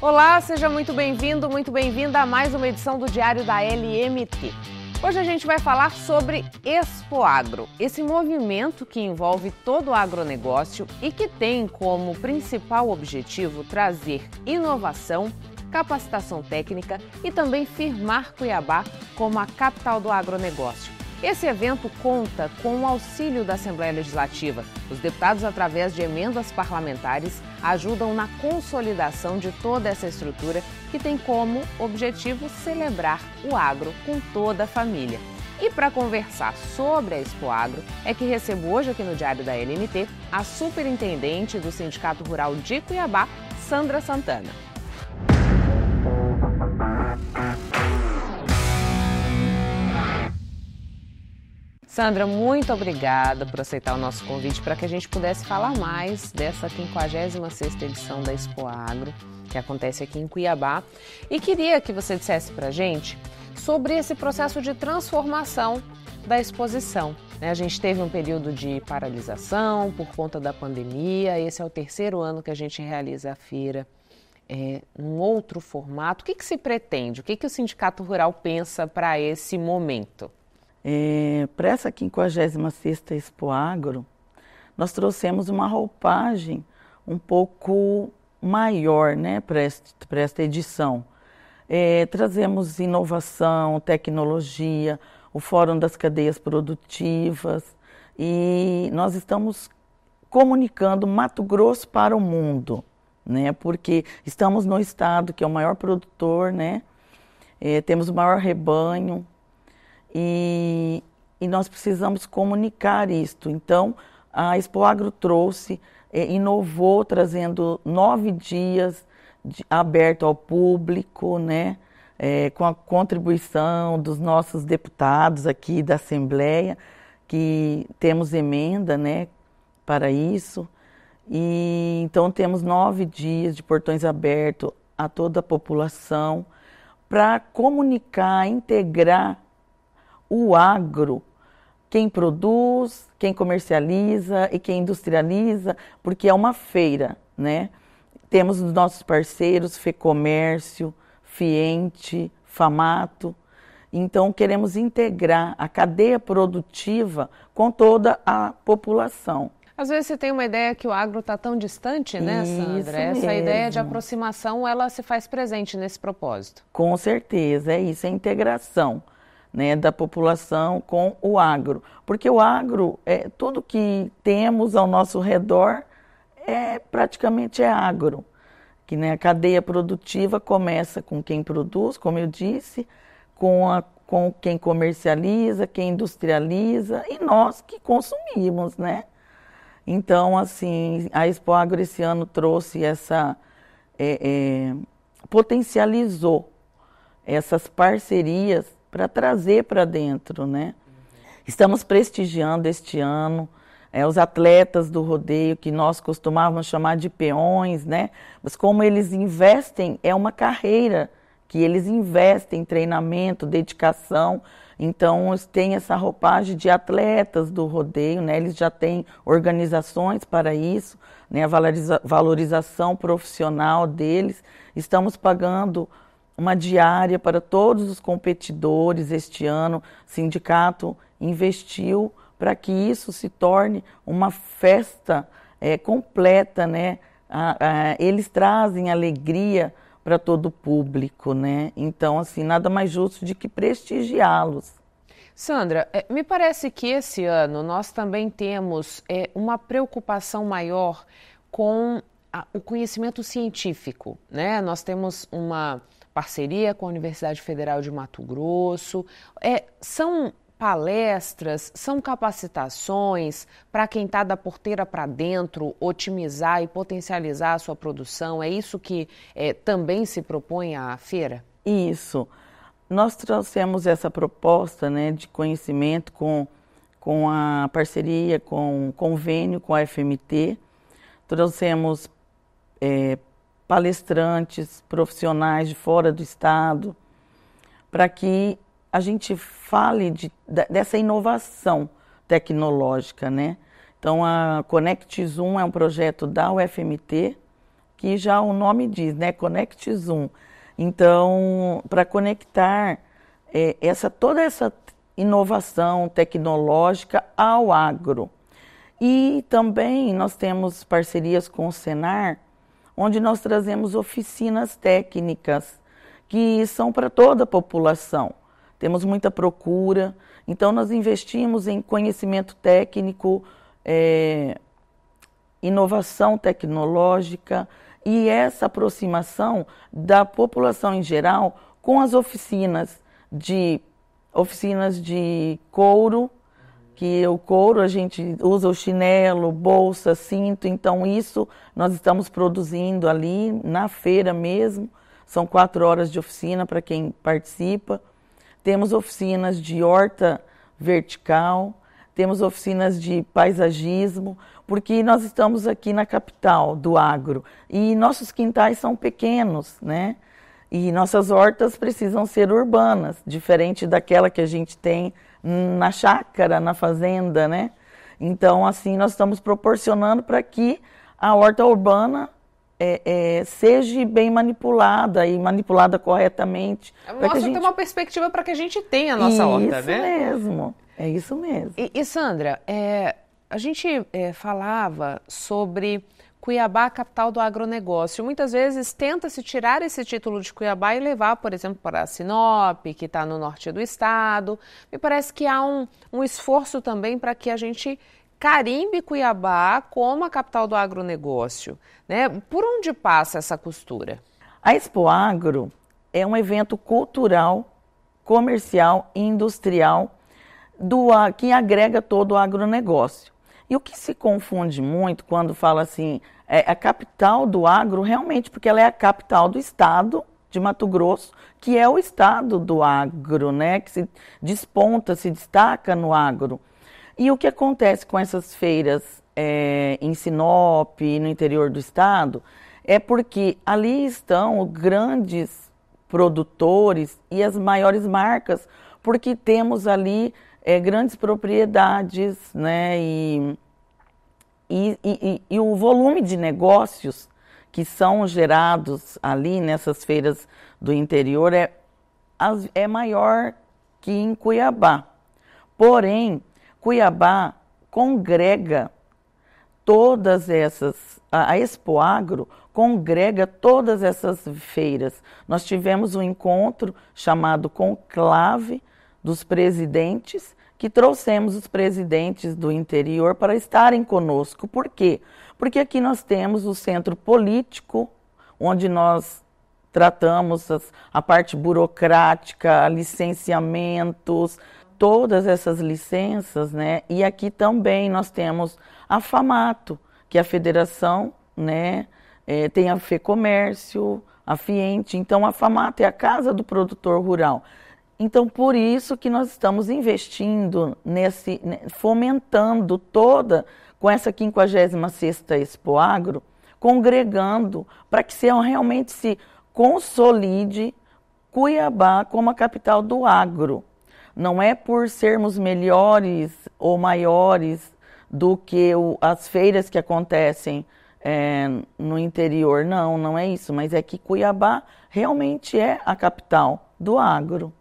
Olá, seja muito bem-vindo, muito bem-vinda a mais uma edição do Diário da LMT. Hoje a gente vai falar sobre Expoagro, esse movimento que envolve todo o agronegócio e que tem como principal objetivo trazer inovação, capacitação técnica e também firmar Cuiabá como a capital do agronegócio. Esse evento conta com o auxílio da Assembleia Legislativa. Os deputados, através de emendas parlamentares, ajudam na consolidação de toda essa estrutura que tem como objetivo celebrar o agro com toda a família. E para conversar sobre a Expo Agro, é que recebo hoje aqui no Diário da LMT a superintendente do Sindicato Rural de Cuiabá, Sandra Santana. Sandra, muito obrigada por aceitar o nosso convite para que a gente pudesse falar mais dessa 56ª edição da Expo Agro, que acontece aqui em Cuiabá. E queria que você dissesse para a gente sobre esse processo de transformação da exposição. Né? A gente teve um período de paralisação por conta da pandemia, esse é o terceiro ano que a gente realiza a feira é, um outro formato. O que, que se pretende? O que, que o Sindicato Rural pensa para esse momento? É, para essa 56 Expo Agro, nós trouxemos uma roupagem um pouco maior né, para esta edição. É, trazemos inovação, tecnologia, o Fórum das Cadeias Produtivas e nós estamos comunicando Mato Grosso para o mundo, né? Porque estamos no estado que é o maior produtor, né? É, temos o maior rebanho, e, e nós precisamos comunicar isto. Então, a Expo Agro trouxe, eh, inovou, trazendo nove dias de, aberto ao público, né? Eh, com a contribuição dos nossos deputados aqui da Assembleia, que temos emenda né, para isso. E então temos nove dias de portões abertos a toda a população para comunicar, integrar o agro, quem produz, quem comercializa e quem industrializa, porque é uma feira, né? Temos os nossos parceiros, FEComércio, Fiente, Famato. Então, queremos integrar a cadeia produtiva com toda a população. Às vezes você tem uma ideia que o agro está tão distante, né, Isso Sandra? Mesmo. Essa ideia de aproximação, ela se faz presente nesse propósito. Com certeza, é isso, é integração né, da população com o agro. Porque o agro, é, tudo que temos ao nosso redor é praticamente é agro. Que né, a cadeia produtiva começa com quem produz, como eu disse, com, a, com quem comercializa, quem industrializa e nós que consumimos, né? Então, assim, a Expo Agro esse ano trouxe essa, é, é, potencializou essas parcerias para trazer para dentro, né? Estamos prestigiando este ano é, os atletas do rodeio, que nós costumávamos chamar de peões, né? Mas como eles investem, é uma carreira que eles investem treinamento, dedicação. Então, eles têm essa roupagem de atletas do rodeio, né? Eles já têm organizações para isso, né? A valoriza valorização profissional deles. Estamos pagando uma diária para todos os competidores este ano. O sindicato investiu para que isso se torne uma festa é, completa, né? A, a, eles trazem alegria para todo o público, né? Então, assim, nada mais justo de que prestigiá-los. Sandra, é, me parece que esse ano nós também temos é, uma preocupação maior com a, o conhecimento científico. Né? Nós temos uma parceria com a Universidade Federal de Mato Grosso. É, são palestras, são capacitações para quem está da porteira para dentro, otimizar e potencializar a sua produção? É isso que é, também se propõe à feira? Isso. Nós trouxemos essa proposta né, de conhecimento com, com a parceria, com o convênio com a FMT. Trouxemos é, palestrantes, profissionais de fora do estado, para que a gente fale de, dessa inovação tecnológica, né? Então, a Connect Zoom é um projeto da UFMT, que já o nome diz, né? Connect Zoom. Então, para conectar é, essa, toda essa inovação tecnológica ao agro. E também nós temos parcerias com o Senar, onde nós trazemos oficinas técnicas que são para toda a população. Temos muita procura, então nós investimos em conhecimento técnico, é, inovação tecnológica e essa aproximação da população em geral com as oficinas de oficinas de couro, que o couro a gente usa o chinelo, bolsa, cinto, então isso nós estamos produzindo ali na feira mesmo. São quatro horas de oficina para quem participa. Temos oficinas de horta vertical, temos oficinas de paisagismo, porque nós estamos aqui na capital do agro e nossos quintais são pequenos, né? E nossas hortas precisam ser urbanas, diferente daquela que a gente tem na chácara, na fazenda, né? Então, assim, nós estamos proporcionando para que a horta urbana é, é, seja bem manipulada e manipulada corretamente. Mostra que gente... tem uma perspectiva para que a gente tenha a nossa isso horta, né? Isso mesmo, é isso mesmo. E, e Sandra, é, a gente é, falava sobre Cuiabá, capital do agronegócio. Muitas vezes tenta-se tirar esse título de Cuiabá e levar, por exemplo, para Sinop, que está no norte do estado. Me parece que há um, um esforço também para que a gente carimbe Cuiabá como a capital do agronegócio. Né? Por onde passa essa costura? A Expo Agro é um evento cultural, comercial e industrial do, que agrega todo o agronegócio. E o que se confunde muito quando fala assim, é, é a capital do agro, realmente, porque ela é a capital do estado de Mato Grosso, que é o estado do agro, né? Que se desponta, se destaca no agro. E o que acontece com essas feiras é, em Sinop, no interior do estado, é porque ali estão grandes produtores e as maiores marcas, porque temos ali é, grandes propriedades, né? E e, e, e, o volume de negócios que são gerados ali nessas feiras do interior é, é maior que em Cuiabá. Porém, Cuiabá congrega todas essas, a, a Expo Agro congrega todas essas feiras. Nós tivemos um encontro chamado Conclave dos Presidentes, que trouxemos os presidentes do interior para estarem conosco. Por quê? Porque aqui nós temos o centro político, onde nós tratamos as, a parte burocrática, licenciamentos, todas essas licenças, né? E aqui também nós temos a FAMATO, que é a federação, né? É, tem a FEComércio, a FIENTE. Então, a FAMATO é a Casa do Produtor Rural. Então, por isso que nós estamos investindo nesse, né, fomentando toda, com essa 56 Expo Agro, congregando para que se, realmente se consolide Cuiabá como a capital do agro. Não é por sermos melhores ou maiores do que o, as feiras que acontecem é, no interior, não, não é isso, mas é que Cuiabá realmente é a capital do agro.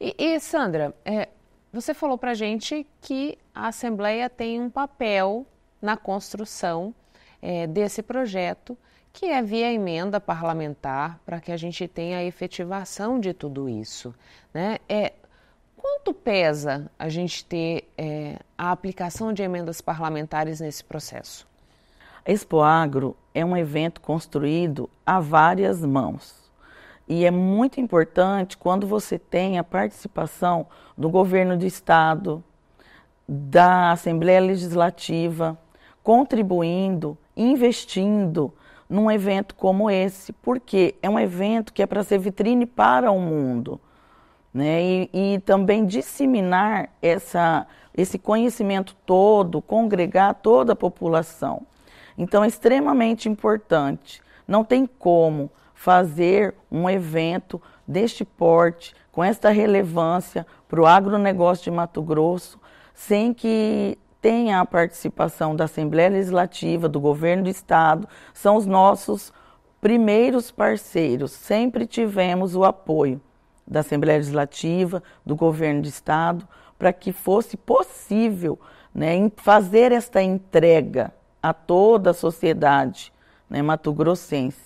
E, e Sandra, é, você falou para gente que a Assembleia tem um papel na construção é, desse projeto, que é via emenda parlamentar, para que a gente tenha a efetivação de tudo isso. Né? É, quanto pesa a gente ter é, a aplicação de emendas parlamentares nesse processo? A Expo Agro é um evento construído a várias mãos. E é muito importante quando você tem a participação do governo do estado, da Assembleia Legislativa, contribuindo, investindo num evento como esse, porque é um evento que é para ser vitrine para o mundo. Né? E, e, também disseminar essa, esse conhecimento todo, congregar toda a população. Então, é extremamente importante. Não tem como fazer um evento deste porte, com esta relevância para o agronegócio de Mato Grosso, sem que tenha a participação da Assembleia Legislativa, do governo do Estado, são os nossos primeiros parceiros. Sempre tivemos o apoio da Assembleia Legislativa, do governo do Estado, para que fosse possível né, fazer esta entrega a toda a sociedade né, mato-grossense.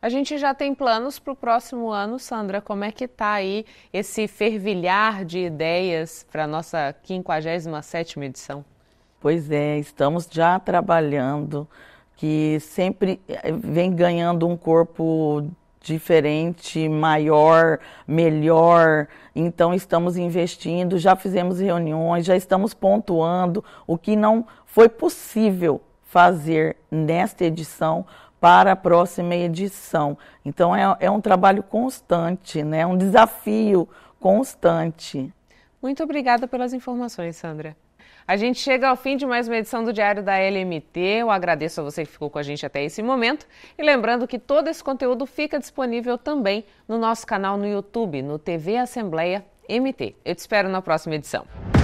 A gente já tem planos para o próximo ano, Sandra. Como é que está aí esse fervilhar de ideias para a nossa 57 edição? Pois é, estamos já trabalhando, que sempre eh, vem ganhando um corpo diferente, maior, melhor. Então estamos investindo, já fizemos reuniões, já estamos pontuando o que não foi possível fazer nesta edição para a próxima edição. Então é, é um trabalho constante, né? um desafio constante. Muito obrigada pelas informações, Sandra. A gente chega ao fim de mais uma edição do Diário da LMT. Eu agradeço a você que ficou com a gente até esse momento. E lembrando que todo esse conteúdo fica disponível também no nosso canal no YouTube, no TV Assembleia MT. Eu te espero na próxima edição.